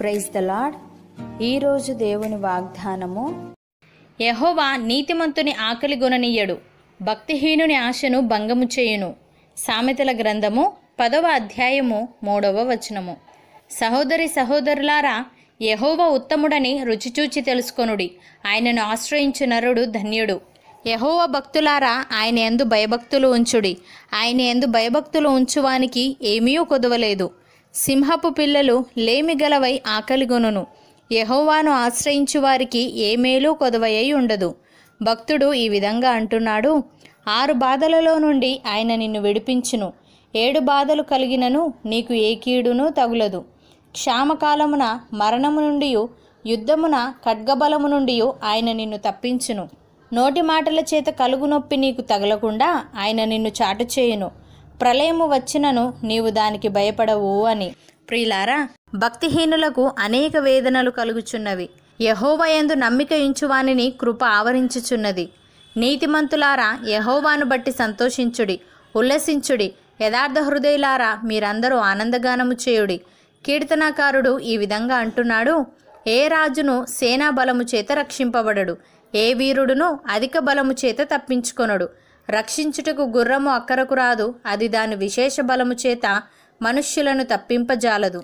praise the lord ఈరోజు దేవుని వాగ్దానము యహోవా నీతిమంతుని ఆకలి గుణనీయడు భక్తిహీనుని ఆశను భంగము చేయును సామెతల గ్రంథము పదవ అధ్యాయము మూడవ వచనము సహోదరి సహోదరులారా యహోవ ఉత్తముడని రుచిచూచి తెలుసుకొనుడి ఆయనను ఆశ్రయించు నరుడు ధన్యుడు యహోవ భక్తులారా ఆయన ఎందు భయభక్తులు ఉంచుడి ఆయన ఎందు భయభక్తులు ఉంచువానికి ఏమీ కొదవలేదు సింహపు పిల్లలు లేమిగలవై ఆకలిగొనును యహోవాను ఆశ్రయించు వారికి ఏ మేలు కొదవయ్యి ఉండదు భక్తుడు ఈ విధంగా అంటున్నాడు ఆరు బాధలలో నుండి ఆయన నిన్ను విడిపించును ఏడు బాధలు కలిగినను నీకు ఏ కీడును తగులదు క్షామకాలమున మరణము నుండి యుద్ధమున ఖడ్గబలము నుండి ఆయన నిన్ను తప్పించును నోటి మాటల చేత కలుగు నొప్పి నీకు తగలకుండా ఆయన నిన్ను చాటు చేయును ప్రళయము వచ్చినను నీవు దానికి భయపడవు అని ప్రియులారా భక్తిహీనులకు అనేక వేదనలు కలుగుచున్నవి యహోవయందు నమ్మిక ఇంచువాని కృప ఆవరించుచున్నది నీతిమంతులారా యహోవాను బట్టి సంతోషించుడి ఉల్లసించుడి యథార్థ హృదయులారా మీరందరూ ఆనందగానము చేయుడి కీర్తనాకారుడు ఈ విధంగా అంటున్నాడు ఏ రాజును సేనా బలము చేత రక్షింపబడడు ఏ వీరుడును అధిక బలము చేత తప్పించుకొనడు రక్షించుటకు గుర్రము అక్కరకు రాదు అది దాని విశేష బలము చేత మనుష్యులను తప్పింపజాలదు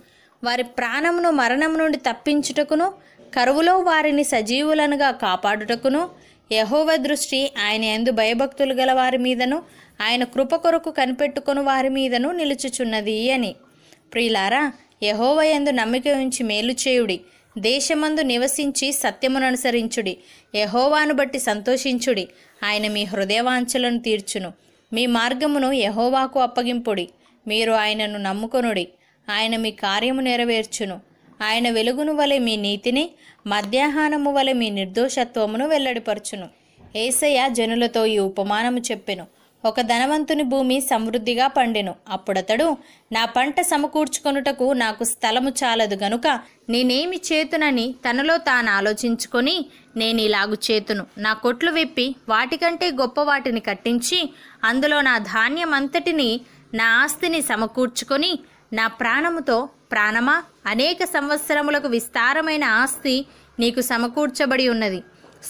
వారి ప్రాణమును మరణం నుండి తప్పించుటకును కరువులో వారిని సజీవులనుగా కాపాడుటకును యహోవ దృష్టి ఆయన ఎందు భయభక్తులు గల వారి మీదను ఆయన కృప కొరకు కనిపెట్టుకుని వారి మీదను నిలుచుచున్నది అని ప్రియులారా యహోవ ఎందు నమ్మిక ఉంచి మేలు చేయుడి దేశమందు నివసించి సత్యముననుసరించుడి యహోవాను బట్టి సంతోషించుడి ఆయన మీ హృదయవాంఛలను తీర్చును మీ మార్గమును యహోవాకు అప్పగింపుడి మీరు ఆయనను నమ్ముకొనుడి ఆయన మీ కార్యము నెరవేర్చును ఆయన వెలుగును వలె మీ నీతిని మధ్యాహ్నము వలె మీ నిర్దోషత్వమును వెల్లడిపరచును ఏసయ్య జనులతో ఈ ఉపమానము చెప్పెను ఒక ధనవంతుని భూమి సమృద్ధిగా పండెను అప్పుడతడు నా పంట సమకూర్చుకొనుటకు నాకు స్థలము చాలదు గనుక నేనేమి చేతునని తనలో తాను ఆలోచించుకొని నేను ఇలాగు చేతును నా కొట్లు విప్పి వాటికంటే గొప్ప వాటిని కట్టించి అందులో నా ధాన్యం అంతటిని నా ఆస్తిని సమకూర్చుకొని నా ప్రాణముతో ప్రాణమా అనేక సంవత్సరములకు విస్తారమైన ఆస్తి నీకు సమకూర్చబడి ఉన్నది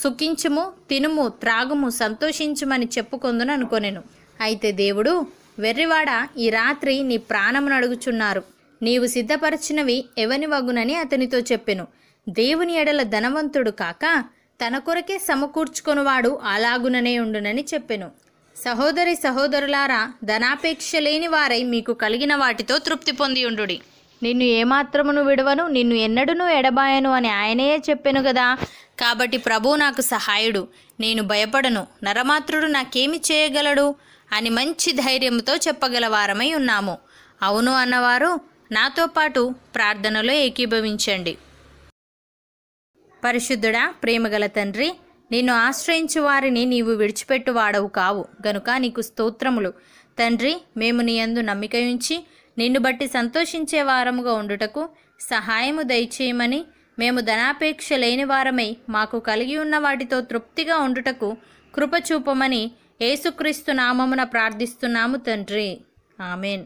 సుఖించుము తినుము త్రాగుము సంతోషించుమని చెప్పుకొందును అనుకోనేను అయితే దేవుడు వెర్రివాడ ఈ రాత్రి నీ ప్రాణమును అడుగుచున్నారు నీవు సిద్ధపరచినవి ఎవని వగునని అతనితో చెప్పెను దేవుని ఎడల ధనవంతుడు కాక తన కొరకే సమకూర్చుకొనివాడు అలాగుననే ఉండునని చెప్పెను సహోదరి సహోదరులారా ధనాపేక్ష లేని వారై మీకు కలిగిన వాటితో తృప్తి పొంది ఉండుడి నిన్ను ఏమాత్రమును విడవను నిన్ను ఎన్నడూను ఎడబాయను అని ఆయనయే చెప్పాను కదా కాబట్టి ప్రభు నాకు సహాయుడు నేను భయపడను నరమాత్రుడు నాకేమి చేయగలడు అని మంచి ధైర్యంతో చెప్పగలవారమై ఉన్నాము అవును అన్నవారు నాతో పాటు ప్రార్థనలో ఏకీభవించండి పరిశుద్ధుడా ప్రేమగల తండ్రి నిన్ను ఆశ్రయించు వారిని నీవు విడిచిపెట్టు వాడవు కావు గనుక నీకు స్తోత్రములు తండ్రి మేము నీ అందు నమ్మిక ఉంచి నిన్ను బట్టి సంతోషించే వారముగా ఉండుటకు సహాయము దయచేయమని మేము ధనాపేక్ష లేని వారమై మాకు కలిగి ఉన్న వాటితో తృప్తిగా ఉండుటకు కృపచూపమని ఏసుక్రీస్తు నామమున ప్రార్థిస్తున్నాము తండ్రి ఆమెన్